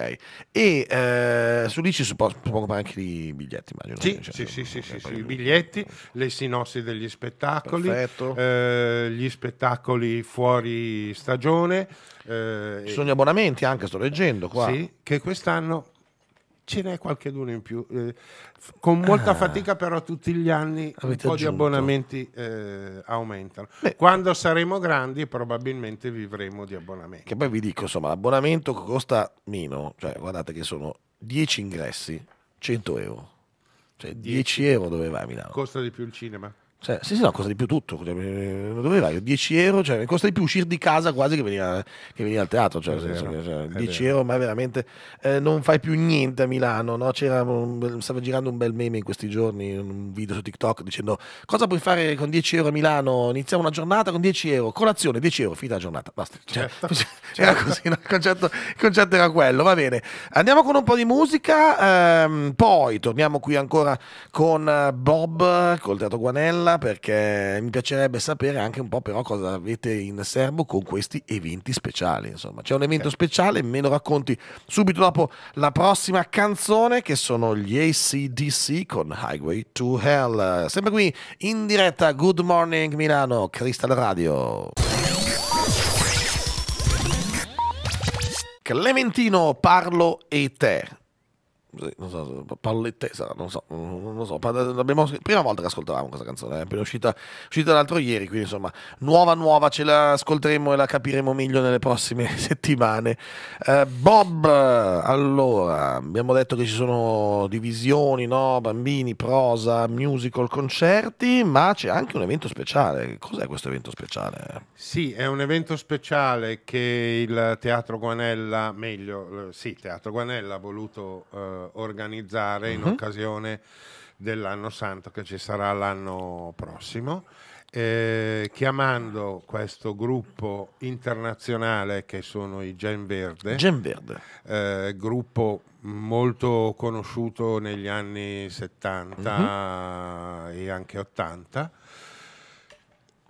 e eh, su lì ci si può, anche i biglietti, immagino. Sì, eh, cioè, sì, sì, sì, sì, eh, sì, i biglietti, le sinossi degli spettacoli, eh, gli spettacoli fuori stagione. Eh, ci sono gli abbonamenti anche, sto leggendo qua. Sì, che quest'anno ce n'è qualcheduno in più. Eh, f- con molta ah. fatica, però, tutti gli anni un po' aggiunto. di abbonamenti eh, aumentano. Beh. Quando saremo grandi, probabilmente vivremo di abbonamenti. Che poi vi dico, insomma, l'abbonamento costa meno, cioè guardate che sono 10 ingressi, 100 euro. Cioè 10, 10 euro dove vai a Milano? Costa di più il cinema. Cioè, sì, sì, no, costa di più tutto. Cioè, eh, dove vai? 10 euro, cioè, costa di più uscire di casa quasi che venire, che venire al teatro. Cioè, senso, cioè, 10 euro, ma veramente eh, non fai più niente a Milano. No? Un, stava girando un bel meme in questi giorni, un video su TikTok dicendo cosa puoi fare con 10 euro a Milano? Iniziamo una giornata con 10 euro, colazione 10 euro, finita la giornata. Basta. Cioè, certo. [LAUGHS] Era certo. così, no? il, concetto, il, concetto, era quello. Va bene, andiamo con un po' di musica, ehm, poi torniamo qui ancora con eh, Bob, col Teatro Guanella parla perché mi piacerebbe sapere anche un po' però cosa avete in serbo con questi eventi speciali. Insomma, c'è un evento okay. Certo. speciale, me lo racconti subito dopo la prossima canzone che sono gli ACDC con Highway to Hell. Sempre qui in diretta Good Morning Milano, Crystal Radio. Clementino, parlo e te non so, pallettesa, non so, non lo so. Abbiamo, prima volta che ascoltavamo questa canzone, è appena uscita, uscita l'altro ieri, quindi insomma, nuova, nuova, ce la ascolteremo e la capiremo meglio nelle prossime [LAUGHS] settimane. Eh, Bob, allora, abbiamo detto che ci sono divisioni, no? Bambini, prosa, musical, concerti, ma c'è anche un evento speciale. Cos'è questo evento speciale? Sì, è un evento speciale che il Teatro Guanella, meglio, sì, Teatro Guanella ha voluto... Eh, organizzare in uh mhm. -huh. occasione dell'anno santo che ci sarà l'anno prossimo. Eh, chiamando questo gruppo internazionale che sono i Gen Verde, Gen Verde. Eh, gruppo molto conosciuto negli anni 70 uh -huh. e anche 80,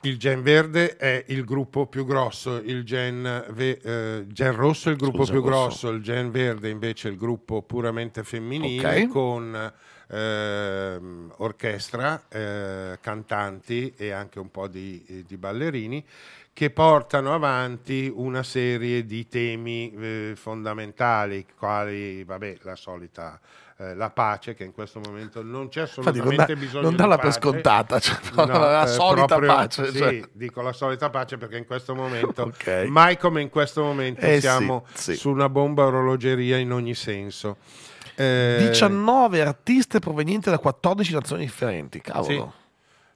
il Gen Verde è il gruppo più grosso, il Gen, ve, eh, gen Rosso è il gruppo Scusa, più grosso. grosso. il Gen Verde invece è il gruppo puramente femminile okay. con eh, orchestra, eh, cantanti e anche un po' di, di, ballerini che portano avanti una serie di temi eh, fondamentali, quali vabbè, la solita eh, la pace, che in questo momento non c'è assolutamente Infatti, non da, bisogno non darla per scontata, cioè, no, [LAUGHS] la eh, solita proprio, pace. Sì, cioè. dico la solita pace perché in questo momento, [LAUGHS] okay. mai come in questo momento, eh, siamo sì, sì. su una bomba orologeria in ogni senso. Eh, 19 artiste provenienti da 14 nazioni differenti, cavolo. Sì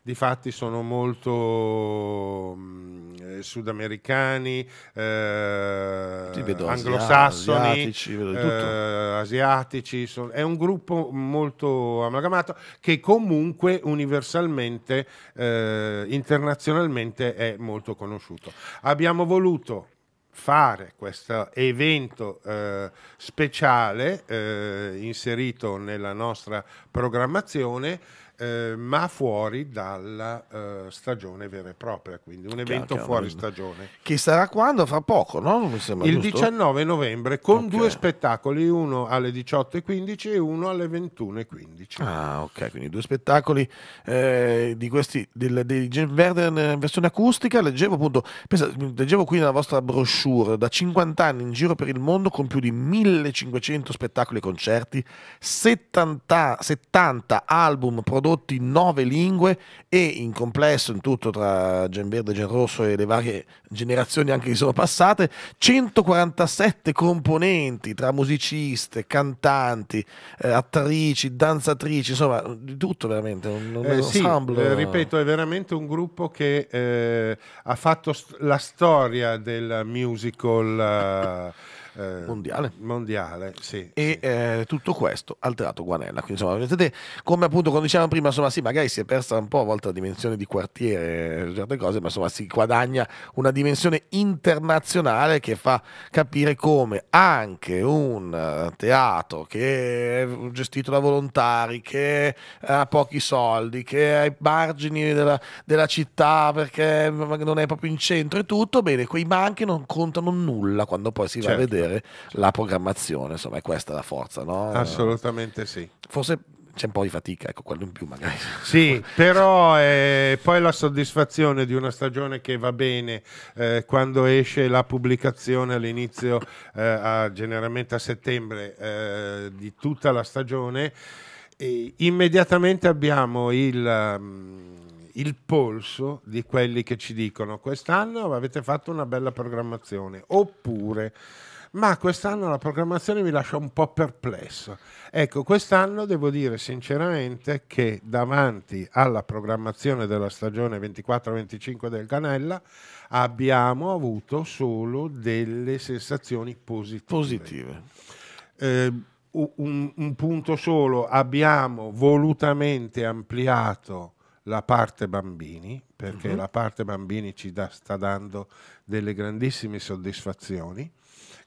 di fatti sono molto mh, mm, sudamericani, eh, anglosassoni, asiatici, eh, asiatici son, è un gruppo molto amalgamato che comunque universalmente, eh, internazionalmente è molto conosciuto. Abbiamo voluto fare questo evento eh, speciale eh, inserito nella nostra programmazione eh, ma fuori dalla eh, stagione vera e propria, quindi un evento chiaro, fuori stagione. Che sarà quando? Fra poco, no? Mi sembra, Il giusto? 19 novembre con okay. due spettacoli, uno alle 18.15 e uno alle 21.15. Ah, ok, quindi due spettacoli eh, di questi, del, dei James in versione acustica. Leggevo appunto, pensa, leggevo qui nella vostra brochure, da 50 anni in giro per il mondo con più di 1500 spettacoli e concerti, 70, 70 album prodotti tradotti in nove lingue e in complesso, in tutto tra Gen Verde, Gen Rosso e le varie generazioni anche che sono passate, 147 componenti tra musiciste, cantanti, eh, attrici, danzatrici, insomma, di tutto veramente. Un, un eh, sì, eh, ripeto, è veramente un gruppo che eh, ha fatto st la storia del musical. Eh, eh, mondiale. mondiale sì, e sì. Eh, tutto questo alterato Guanella. Quindi, insomma, vedete come appunto quando dicevamo prima, insomma, sì, magari si è persa un po' a volte la dimensione di quartiere, certe cose, ma insomma si guadagna una dimensione internazionale che fa capire come anche un eh, teatro che è gestito da volontari, che ha pochi soldi, che è ai margini della, della città perché non è proprio in centro e tutto, bene, quei banchi non contano nulla quando poi si certo. va a certo. vedere rendere la programmazione, insomma è questa la forza, no? Assolutamente sì. Forse c'è un po' di fatica, ecco, quello in più magari. Sì, però eh, poi la soddisfazione di una stagione che va bene eh, quando esce la pubblicazione all'inizio, eh, generalmente a settembre, eh, di tutta la stagione, immediatamente abbiamo il... Um, il polso di quelli che ci dicono quest'anno avete fatto una bella programmazione oppure ma quest'anno la programmazione mi lascia un po' perplesso. Ecco, quest'anno devo dire sinceramente che davanti alla programmazione della stagione 24-25 del Canella abbiamo avuto solo delle sensazioni positive. positive. Eh, un, un punto solo, abbiamo volutamente ampliato la parte bambini, perché uh mhm. -huh. la parte bambini ci da, sta dando delle grandissime soddisfazioni.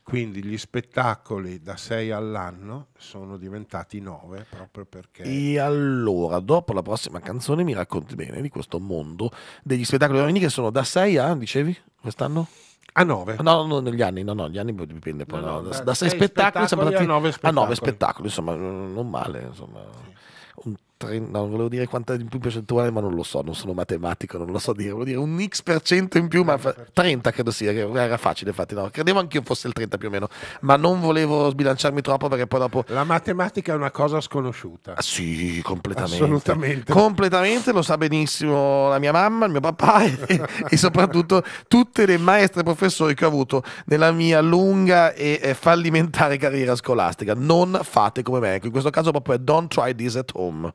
Quindi gli spettacoli da sei all'anno sono diventati nove proprio perché... E allora, dopo la prossima canzone mi racconti bene di questo mondo degli spettacoli domenica che sono da sei a, dicevi, quest'anno? A 9? No, no, negli anni, no, no, gli anni dipende poi. No, no, da, da 6 spettacoli, siamo andati a 9 spettacoli. spettacoli, insomma, non male, insomma. Sì. Un 30, no, volevo dire quanta in più percentuale, ma non lo so, non sono matematico, non lo so dire, volevo dire un x% per cento in più, ma 30 credo sia, era facile infatti, no, credevo anch'io fosse il 30 più o meno, ma non volevo sbilanciarmi troppo perché poi dopo... La matematica è una cosa sconosciuta. Ah, sì, completamente. Assolutamente. Completamente, lo sa benissimo la mia mamma, il mio papà e, [LAUGHS] e soprattutto tutte le maestre professori che ho avuto nella mia lunga e fallimentare carriera scolastica. Non fate come me, ecco, in questo caso proprio è don't try this at home.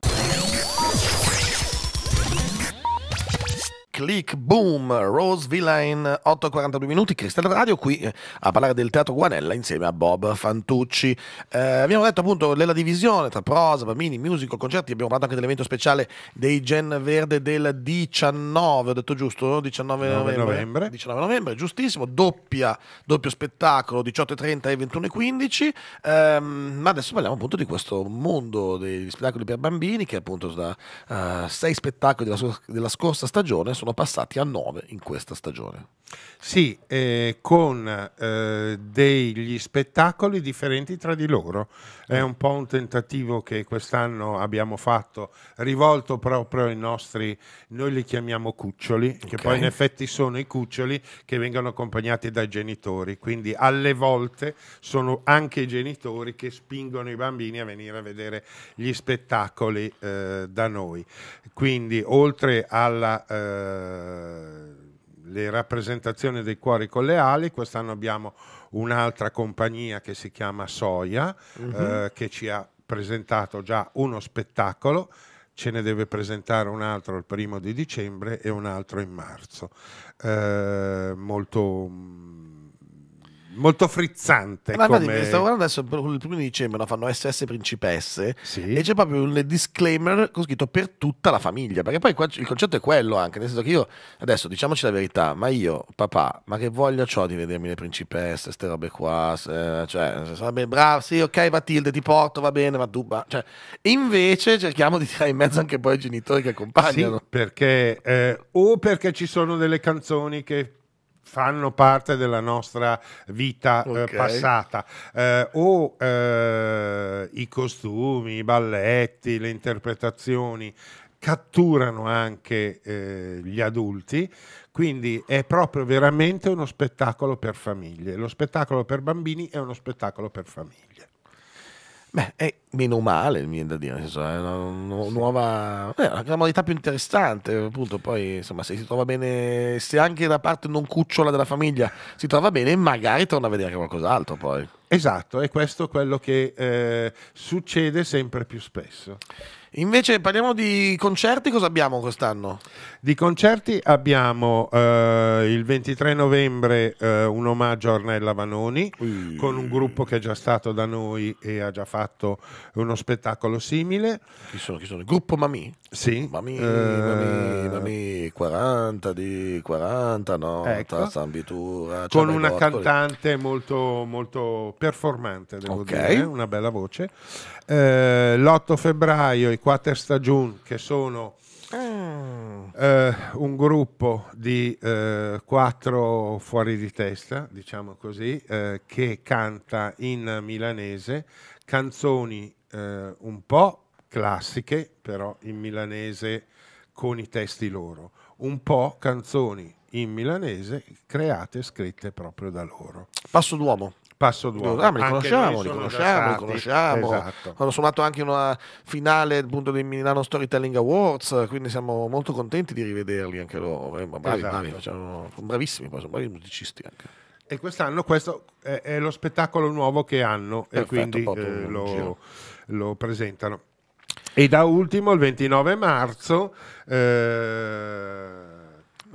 click, boom, Rose Villain, 8.42 minuti, Cristal Radio qui eh, a parlare del Teatro Guanella insieme a Bob Fantucci. Eh, abbiamo detto appunto della divisione tra prosa, bambini, musical, concerti, abbiamo parlato anche dell'evento speciale dei Gen Verde del 19, ho detto giusto? 19 novembre. novembre. 19 novembre, giustissimo, doppia, doppio spettacolo, 18.30 e 21.15, eh, ma adesso parliamo appunto di questo mondo degli spettacoli per bambini che appunto da eh, sei spettacoli della, della scorsa stagione sono sono passati a 9 in questa stagione. Sì, eh, con eh, degli spettacoli differenti tra di loro. È mm. un po' un tentativo che quest'anno abbiamo fatto, rivolto proprio ai nostri, noi li chiamiamo cuccioli, okay. che poi in effetti sono i cuccioli che vengono accompagnati dai genitori. Quindi alle volte sono anche i genitori che spingono i bambini a venire a vedere gli spettacoli eh, da noi. Quindi oltre alla eh, eh, le rappresentazioni dei cuori con le ali, quest'anno abbiamo un'altra compagnia che si chiama Soia, mm -hmm. che ci ha presentato già uno spettacolo ce ne deve presentare un altro il primo di dicembre e un altro in marzo. Eh, molto mm, molto frizzante. Ma come... infatti, stavo guardando adesso il primo di la fanno SS Principesse sì. e c'è proprio un disclaimer con scritto per tutta la famiglia, perché poi il concetto è quello anche, nel senso che io adesso diciamoci la verità, ma io papà, ma che voglia ho di vedermi le principesse, queste robe qua, se, cioè, va bravo, sì, ok, Matilde, ti porto, va bene, ma tu, ma, cioè, invece cerchiamo di tirare in mezzo anche poi i genitori che accompagnano. Sì, perché eh, o perché ci sono delle canzoni che fanno parte della nostra vita eh, okay. eh, passata, eh, o eh, i costumi, i balletti, le interpretazioni catturano anche eh, gli adulti, quindi è proprio veramente uno spettacolo per famiglie. Lo spettacolo per bambini è uno spettacolo per famiglie. Beh, è eh, meno male, mi viene da dire, senso, è eh, una sì. nuova è una modalità più interessante, appunto, poi insomma, se si trova bene, se anche la parte non cucciola della famiglia si trova bene, magari torna a vedere qualcos'altro poi. Esatto, è questo quello che eh, succede sempre più spesso. Invece parliamo di concerti, cosa abbiamo quest'anno? Di concerti abbiamo eh, il 23 novembre eh, un omaggio a Ornella Vanoni mm. con un gruppo che è già stato da noi e ha già fatto uno spettacolo simile. Chi sono? Chi sono? gruppo Mamì? Sì. Mamì, uh, Mamì, Mamì, 40 di 40, no? Ecco. Sambitura, con una Gortoli. cantante molto, molto performante, devo okay. dire, eh, una bella voce. Eh, l'8 febbraio i Quater Stagion che sono Ah. Eh, un gruppo di eh, quattro fuori di testa, diciamo così, eh, che canta in milanese canzoni eh, un po' classiche, però in milanese con i testi loro, un po' canzoni in milanese create e scritte proprio da loro. Passo d'uomo. Passo d'uomo. Ah, ma li conosciamo, li conosciamo, li conosciamo. Esatto. Hanno suonato anche una finale appunto dei Milano Storytelling Awards, quindi siamo molto contenti di rivederli anche loro. Eh, bravi, esatto. bravi, cioè, sono bravissimi, sono bravi musicisti anche. E quest'anno questo è, è, lo spettacolo nuovo che hanno Perfetto, e quindi eh, lo, lo presentano. E da ultimo, il 29 marzo, eh,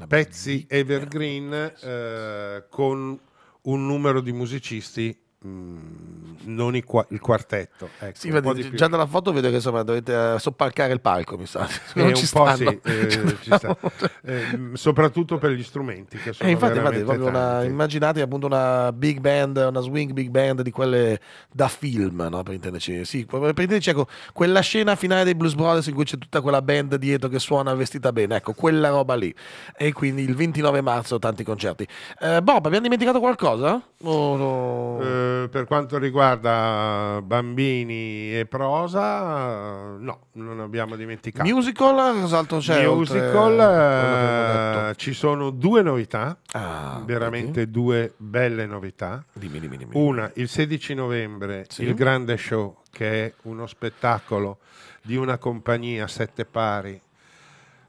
Pezzi Evergreen eh, con un numero di musicisti Mm, non il, qua il quartetto. Ecco, sì, vedi, già dalla foto vedo che insomma, dovete eh, soppalcare il palco, mi sa. Eh, [LAUGHS] non ci stanno. Sì, eh, [LAUGHS] sta. Eh, mm, soprattutto per gli strumenti. Che sono eh, infatti, infatti una, immaginate appunto una big band, una swing big band di quelle da film, no? per intenderci. Sì, per intenderci ecco, quella scena finale dei Blues Brothers in cui c'è tutta quella band dietro che suona vestita bene, ecco, quella roba lì. E quindi il 29 marzo tanti concerti. Bob, abbiamo dimenticato qualcosa? Oh, no per quanto riguarda bambini e prosa, no, non abbiamo dimenticato. Musical, cos'altro c'è? Musical, eh, ci sono due novità, ah, veramente okay. due belle novità. Dimmi, dimmi, dimmi. Una, il 16 novembre, sì? il grande show, che è uno spettacolo di una compagnia a sette pari,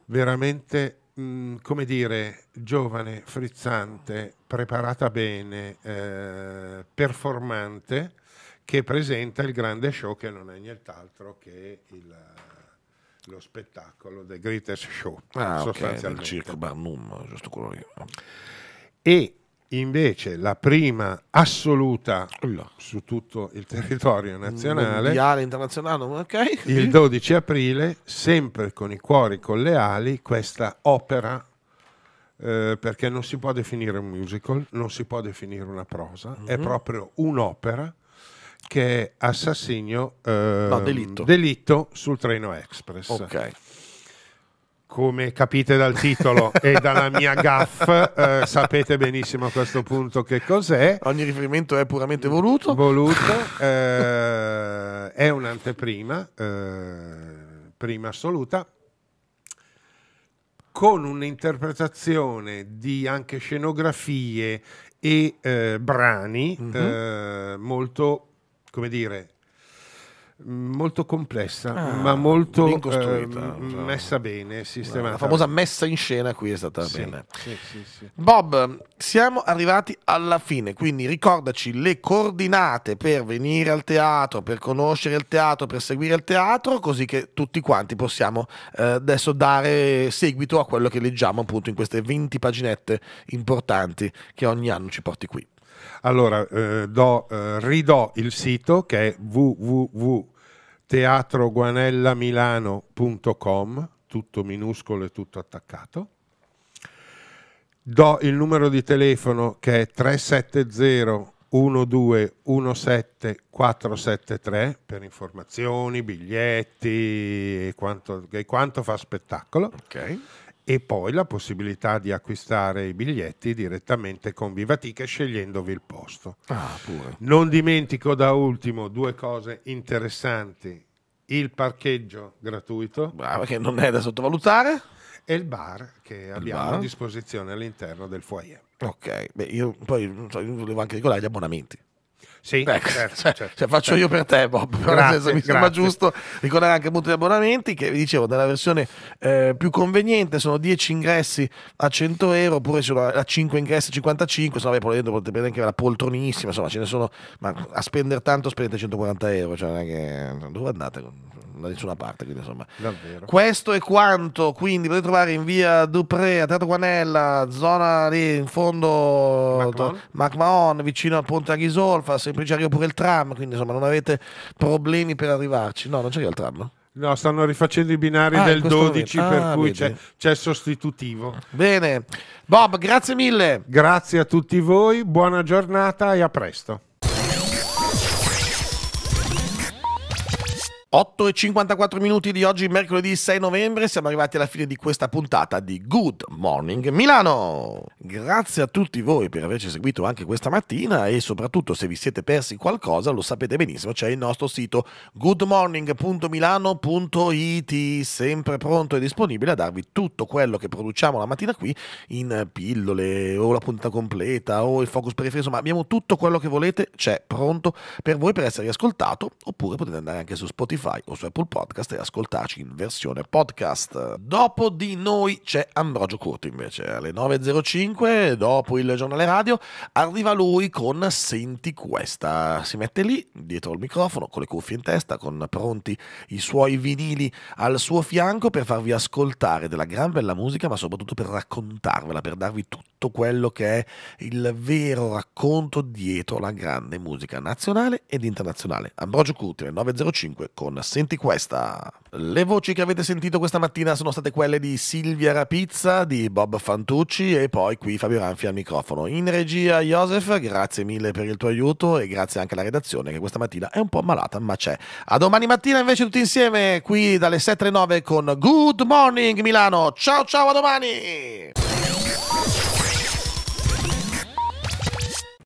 veramente Mm, come dire, giovane, frizzante, preparata bene, eh, performante, che presenta il grande show che non è nient'altro che il, lo spettacolo The Greatest Show, ah, sostanzialmente. Okay, il circo Barnum, giusto quello lì. E Invece la prima assoluta su tutto il territorio nazionale, mondiale, internazionale, okay. il 12 aprile, sempre con i cuori con le ali, questa opera, eh, perché non si può definire un musical, non si può definire una prosa, mm-hmm. è mhm. proprio un'opera che è assassinio, eh, no, delitto. delitto. sul treno express. Okay come capite dal titolo e dalla mia gaff, eh, sapete benissimo a questo punto che cos'è. Ogni riferimento è puramente voluto. Voluto, eh, è un'anteprima, eh, prima assoluta, con un'interpretazione di anche scenografie e eh, brani mm-hmm. molto, come dire, molto complessa, ah, ma molto ben eh, messa bene, sistemata. La famosa messa in scena qui è stata sì, bene. Sì, sì, Bob, siamo arrivati alla fine, quindi ricordaci le coordinate per venire al teatro, per conoscere il teatro, per seguire il teatro, così che tutti quanti possiamo eh, adesso dare seguito a quello che leggiamo appunto in queste 20 paginette importanti che ogni anno ci porti qui. Allora, eh, do, eh, ridò il sito che è www teatroguanellamilano.com, tutto minuscolo e tutto attaccato. Do il numero di telefono che è 370 1217 473 per informazioni, biglietti e quanto, e quanto fa spettacolo. Okay e poi la possibilità di acquistare i biglietti direttamente con Vivatica scegliendovi il posto. Ah, non dimentico da ultimo due cose interessanti. Il parcheggio gratuito. Brava, ah, che non è da sottovalutare. E il bar che il abbiamo bar. a disposizione all'interno del foyer. Ok, Beh, io poi so, io volevo anche ricordare gli abbonamenti. Sì, ecco, certo, [LAUGHS] cioè, certo, cioè, faccio certo. io per te, Bob. Grazie, senso, mi sembra giusto ricordare anche il gli abbonamenti che vi dicevo nella versione eh, più conveniente sono 10 ingressi a 100 euro oppure sulla, a 5 ingressi a 55, se no volendo potete prendere anche la poltronissima, insomma ce ne sono, ma a spendere tanto spendete 140 euro, cioè non è che... dove andate? da nessuna parte. Quindi, insomma. Davvero. Questo è quanto, quindi potete trovare in via Dupré, a Teatro Guanella, zona lì in fondo MacMahon, vicino al ponte Aghisolfa, semplice arrivo pure il tram, quindi insomma non avete problemi per arrivarci. No, non c'è il tram. No? stanno rifacendo i binari ah, del 12, ah, per cui c'è, sostitutivo. Bene. Bob, grazie mille. Grazie a tutti voi, buona giornata e a presto. 8 e 54 minuti di oggi, mercoledì 6 novembre, siamo arrivati alla fine di questa puntata di Good Morning Milano. Grazie a tutti voi per averci seguito anche questa mattina e soprattutto se vi siete persi qualcosa lo sapete benissimo, c'è il nostro sito goodmorning.milano.it, sempre pronto e disponibile a darvi tutto quello che produciamo la mattina qui in pillole o la punta completa o il focus periferico, ma abbiamo tutto quello che volete, c'è pronto per voi per essere ascoltato oppure potete andare anche su Spotify Spotify o su Apple Podcast e ascoltarci in versione podcast. Dopo di noi c'è Ambrogio Curto invece, alle 9.05, dopo il giornale radio, arriva lui con Senti questa. Si mette lì, dietro il microfono, con le cuffie in testa, con pronti i suoi vinili al suo fianco per farvi ascoltare della gran bella musica, ma soprattutto per raccontarvela, per darvi tutto tutto quello che è il vero racconto dietro la grande musica nazionale ed internazionale. Ambrogio Curti 905 con Senti questa. Le voci che avete sentito questa mattina sono state quelle di Silvia Rapizza, di Bob Fantucci e poi qui Fabio Ranfi al microfono. In regia Joseph, grazie mille per il tuo aiuto e grazie anche alla redazione che questa mattina è un po' malata ma c'è. A domani mattina invece tutti insieme qui dalle 7 alle 9 con Good Morning Milano. Ciao ciao a domani!